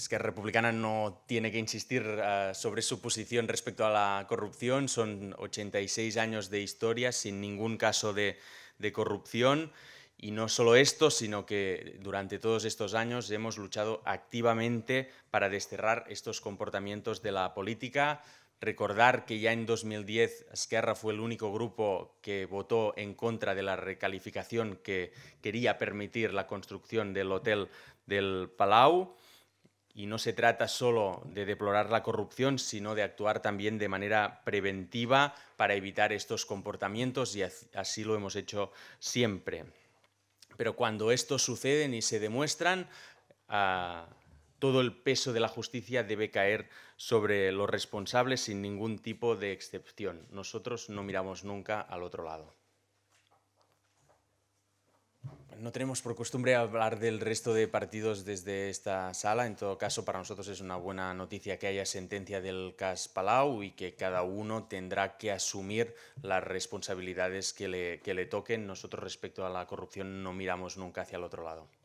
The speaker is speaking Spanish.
Esquerra Republicana no tiene que insistir ah, sobre su posición respecto a la corrupción. Son 86 años de historia sin ningún caso de, de corrupción. Y no solo esto, sino que durante todos estos años hemos luchado activamente para desterrar estos comportamientos de la política. Recordar que ya en 2010 Esquerra fue el único grupo que votó en contra de la recalificación que quería permitir la construcción del hotel del Palau. Y no se trata solo de deplorar la corrupción, sino de actuar también de manera preventiva para evitar estos comportamientos y así lo hemos hecho siempre. Pero cuando estos suceden y se demuestran, ah, todo el peso de la justicia debe caer sobre los responsables sin ningún tipo de excepción. Nosotros no miramos nunca al otro lado no tenemos por costumbre hablar del resto de partidos desde esta sala. En todo caso, para nosotros es una buena noticia que haya sentencia del CAS Palau y que cada uno tendrá que asumir las responsabilidades que le, que le toquen. Nosotros respecto a la corrupción no miramos nunca hacia el otro lado.